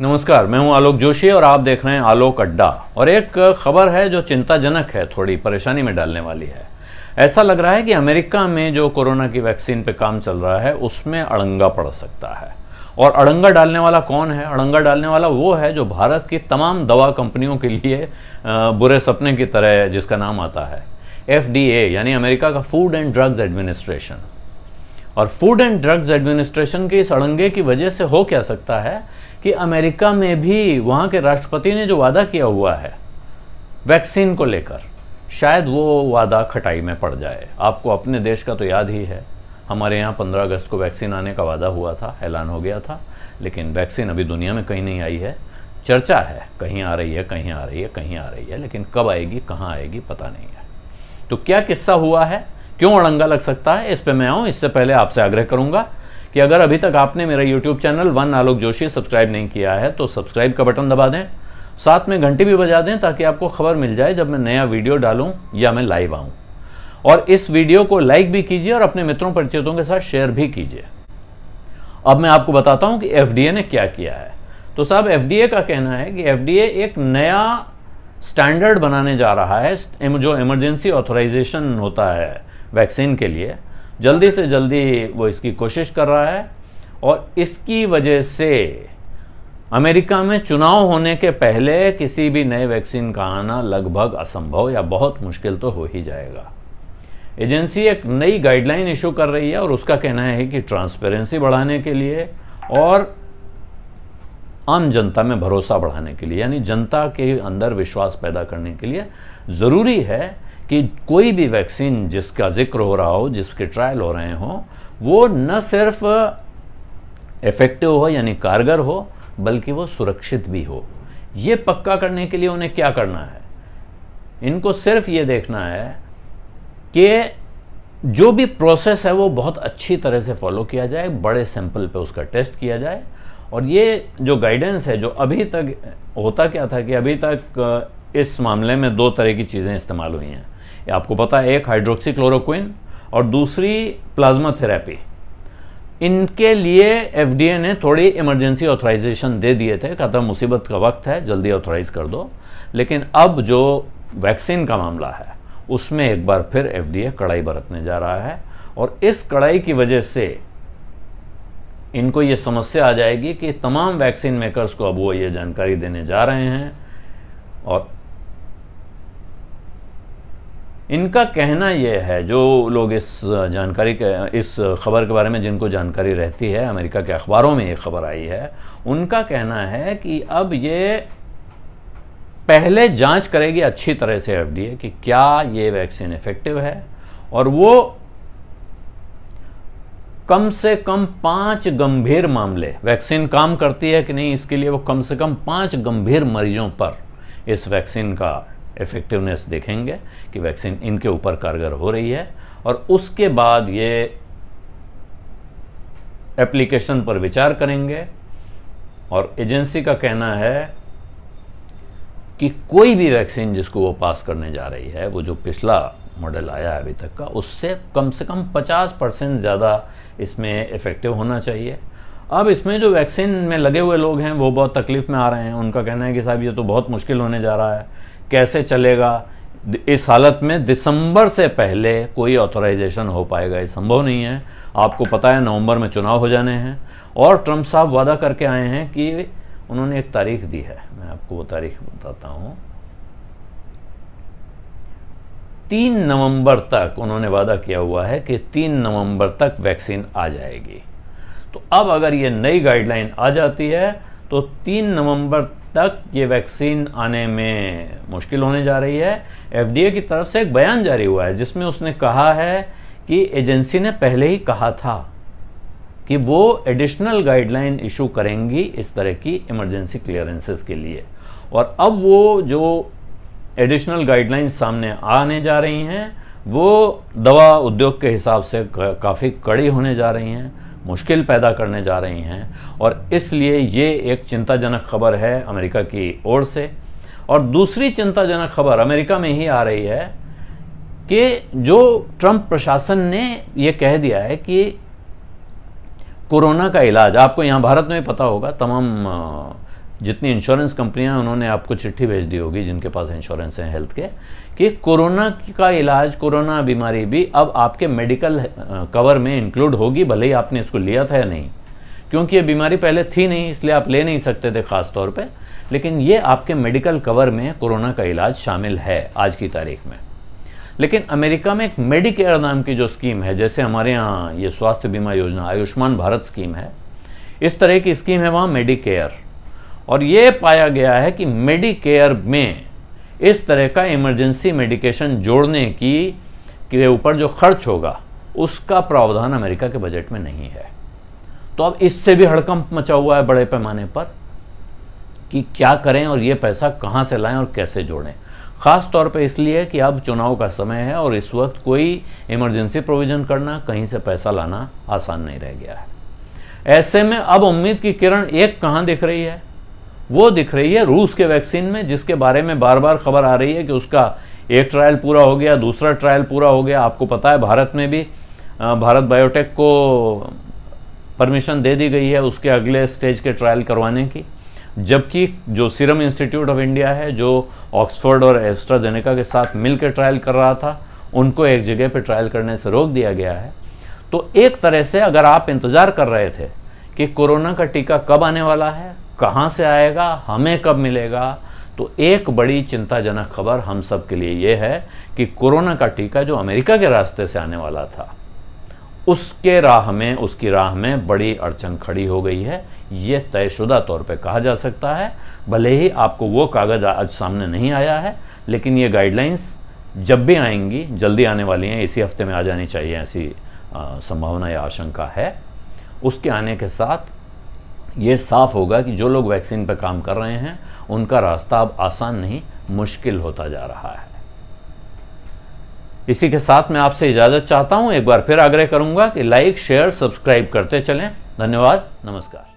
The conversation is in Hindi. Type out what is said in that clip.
नमस्कार मैं हूं आलोक जोशी और आप देख रहे हैं आलोक अड्डा और एक खबर है जो चिंताजनक है थोड़ी परेशानी में डालने वाली है ऐसा लग रहा है कि अमेरिका में जो कोरोना की वैक्सीन पे काम चल रहा है उसमें अड़ंगा पड़ सकता है और अड़ंगा डालने वाला कौन है अड़ंगा डालने वाला वो है जो भारत की तमाम दवा कंपनियों के लिए बुरे सपने की तरह जिसका नाम आता है एफ यानी अमेरिका का फूड एंड ड्रग्स एडमिनिस्ट्रेशन और फूड एंड ड्रग्स एडमिनिस्ट्रेशन के इस अड़ंगे की वजह से हो क्या सकता है कि अमेरिका में भी वहां के राष्ट्रपति ने जो वादा किया हुआ है वैक्सीन को लेकर शायद वो वादा खटाई में पड़ जाए आपको अपने देश का तो याद ही है हमारे यहाँ 15 अगस्त को वैक्सीन आने का वादा हुआ था ऐलान हो गया था लेकिन वैक्सीन अभी दुनिया में कहीं नहीं आई है चर्चा है कहीं आ रही है कहीं आ रही है कहीं आ रही है लेकिन कब आएगी कहाँ आएगी पता नहीं है तो क्या किस्सा हुआ है क्यों अड़ंगा लग सकता है इस पर मैं आऊँ इससे पहले आपसे आग्रह करूँगा कि अगर अभी तक आपने मेरा YouTube channel one Alok Joshi subscribe नहीं किया है तो सब्सक्राइब का बटन दबा दें साथ में घंटी भी बजा दें ताकि आपको खबर मिल जाए जब मैं नया वीडियो डालूं या मैं लाइव आऊं और इस वीडियो को लाइक भी कीजिए और अपने मित्रों परिचितों के साथ शेयर भी कीजिए अब मैं आपको बताता हूं कि एफ ने क्या किया है तो साहब एफ का कहना है कि एफ एक नया स्टैंडर्ड बनाने जा रहा है जो इमरजेंसी ऑथोराइजेशन होता है वैक्सीन के लिए जल्दी से जल्दी वो इसकी कोशिश कर रहा है और इसकी वजह से अमेरिका में चुनाव होने के पहले किसी भी नए वैक्सीन का आना लगभग असंभव या बहुत मुश्किल तो हो ही जाएगा एजेंसी एक नई गाइडलाइन इशू कर रही है और उसका कहना है कि ट्रांसपेरेंसी बढ़ाने के लिए और आम जनता में भरोसा बढ़ाने के लिए यानी जनता के अंदर विश्वास पैदा करने के लिए ज़रूरी है कि कोई भी वैक्सीन जिसका जिक्र हो रहा हो जिसके ट्रायल हो रहे हों वो न सिर्फ इफेक्टिव हो यानी कारगर हो बल्कि वो सुरक्षित भी हो ये पक्का करने के लिए उन्हें क्या करना है इनको सिर्फ ये देखना है कि जो भी प्रोसेस है वो बहुत अच्छी तरह से फॉलो किया जाए बड़े सैंपल पे उसका टेस्ट किया जाए और ये जो गाइडेंस है जो अभी तक होता क्या था कि अभी तक इस मामले में दो तरह की चीज़ें इस्तेमाल हुई हैं आपको पता है एक हाइड्रोक्सीक्लोरोक्विन और दूसरी प्लाज्मा थेरेपी इनके लिए एफडीए ने थोड़ी इमरजेंसी ऑथराइजेशन दे दिए थे कहा था मुसीबत का वक्त है जल्दी ऑथराइज कर दो लेकिन अब जो वैक्सीन का मामला है उसमें एक बार फिर एफडीए कड़ाई बरतने जा रहा है और इस कड़ाई की वजह से इनको ये समस्या आ जाएगी कि तमाम वैक्सीन मेकर्स को अब वो ये जानकारी देने जा रहे हैं और इनका कहना यह है जो लोग इस जानकारी के इस खबर के बारे में जिनको जानकारी रहती है अमेरिका के अखबारों में ये खबर आई है उनका कहना है कि अब ये पहले जांच करेगी अच्छी तरह से एफडीए कि क्या ये वैक्सीन इफेक्टिव है और वो कम से कम पांच गंभीर मामले वैक्सीन काम करती है कि नहीं इसके लिए वो कम से कम पांच गंभीर मरीजों पर इस वैक्सीन का इफेक्टिवनेस देखेंगे कि वैक्सीन इनके ऊपर कारगर हो रही है और उसके बाद ये एप्लीकेशन पर विचार करेंगे और एजेंसी का कहना है कि कोई भी वैक्सीन जिसको वो पास करने जा रही है वो जो पिछला मॉडल आया है अभी तक का उससे कम से कम 50 परसेंट ज़्यादा इसमें इफ़ेक्टिव होना चाहिए अब इसमें जो वैक्सीन में लगे हुए लोग हैं वो बहुत तकलीफ़ में आ रहे हैं उनका कहना है कि साहब ये तो बहुत मुश्किल होने जा रहा है कैसे चलेगा इस हालत में दिसंबर से पहले कोई ऑथोराइजेशन हो पाएगा ये संभव नहीं है आपको पता है नवंबर में चुनाव हो जाने हैं और ट्रंप साहब वादा करके आए हैं कि उन्होंने एक तारीख दी है मैं आपको वो तारीख बताता हूं तीन नवंबर तक उन्होंने वादा किया हुआ है कि तीन नवंबर तक वैक्सीन आ जाएगी तो अब अगर ये नई गाइडलाइन आ जाती है तो तीन नवंबर तक ये वैक्सीन आने में मुश्किल होने जा रही है एफडीए की तरफ से एक बयान जारी हुआ है जिसमें उसने कहा है कि एजेंसी ने पहले ही कहा था कि वो एडिशनल गाइडलाइन इशू करेंगी इस तरह की इमरजेंसी क्लियरेंसेस के लिए और अब वो जो एडिशनल गाइडलाइन सामने आने जा रही हैं वो दवा उद्योग के हिसाब से काफ़ी कड़ी होने जा रही हैं मुश्किल पैदा करने जा रही हैं और इसलिए ये एक चिंताजनक खबर है अमेरिका की ओर से और दूसरी चिंताजनक खबर अमेरिका में ही आ रही है कि जो ट्रंप प्रशासन ने ये कह दिया है कि कोरोना का इलाज आपको यहाँ भारत में पता होगा तमाम जितनी इंश्योरेंस कंपनियां हैं उन्होंने आपको चिट्ठी भेज दी होगी जिनके पास इंश्योरेंस है हेल्थ के कि कोरोना का इलाज कोरोना बीमारी भी अब आपके मेडिकल कवर में इंक्लूड होगी भले ही आपने इसको लिया था या नहीं क्योंकि ये बीमारी पहले थी नहीं इसलिए आप ले नहीं सकते थे खास तौर पे लेकिन ये आपके मेडिकल कवर में कोरोना का इलाज शामिल है आज की तारीख में लेकिन अमेरिका में एक मेडिकेयर नाम की जो स्कीम है जैसे हमारे यहाँ ये स्वास्थ्य बीमा योजना आयुष्मान भारत स्कीम है इस तरह की स्कीम है वहाँ मेडिकेयर और ये पाया गया है कि मेडिकेयर में इस तरह का इमरजेंसी मेडिकेशन जोड़ने की के ऊपर जो खर्च होगा उसका प्रावधान अमेरिका के बजट में नहीं है तो अब इससे भी हड़कंप मचा हुआ है बड़े पैमाने पर कि क्या करें और ये पैसा कहां से लाएं और कैसे जोड़ें खास तौर पे इसलिए कि अब चुनाव का समय है और इस वक्त कोई इमरजेंसी प्रोविजन करना कहीं से पैसा लाना आसान नहीं रह गया है ऐसे में अब उम्मीद की किरण एक कहां दिख रही है वो दिख रही है रूस के वैक्सीन में जिसके बारे में बार बार खबर आ रही है कि उसका एक ट्रायल पूरा हो गया दूसरा ट्रायल पूरा हो गया आपको पता है भारत में भी भारत बायोटेक को परमिशन दे दी गई है उसके अगले स्टेज के ट्रायल करवाने की जबकि जो सीरम इंस्टीट्यूट ऑफ इंडिया है जो ऑक्सफोर्ड और एस्ट्राजेनेका के साथ मिलकर ट्रायल कर रहा था उनको एक जगह पर ट्रायल करने से रोक दिया गया है तो एक तरह से अगर आप इंतज़ार कर रहे थे कि कोरोना का टीका कब आने वाला है कहाँ से आएगा हमें कब मिलेगा तो एक बड़ी चिंताजनक खबर हम सब के लिए ये है कि कोरोना का टीका जो अमेरिका के रास्ते से आने वाला था उसके राह में उसकी राह में बड़ी अड़चन खड़ी हो गई है ये तयशुदा तौर पे कहा जा सकता है भले ही आपको वो कागज़ आज सामने नहीं आया है लेकिन ये गाइडलाइंस जब भी आएंगी जल्दी आने वाली हैं इसी हफ्ते में आ जानी चाहिए ऐसी संभावना या आशंका है उसके आने के साथ ये साफ होगा कि जो लोग वैक्सीन पर काम कर रहे हैं उनका रास्ता अब आसान नहीं मुश्किल होता जा रहा है इसी के साथ मैं आपसे इजाज़त चाहता हूं एक बार फिर आग्रह करूंगा कि लाइक शेयर सब्सक्राइब करते चलें धन्यवाद नमस्कार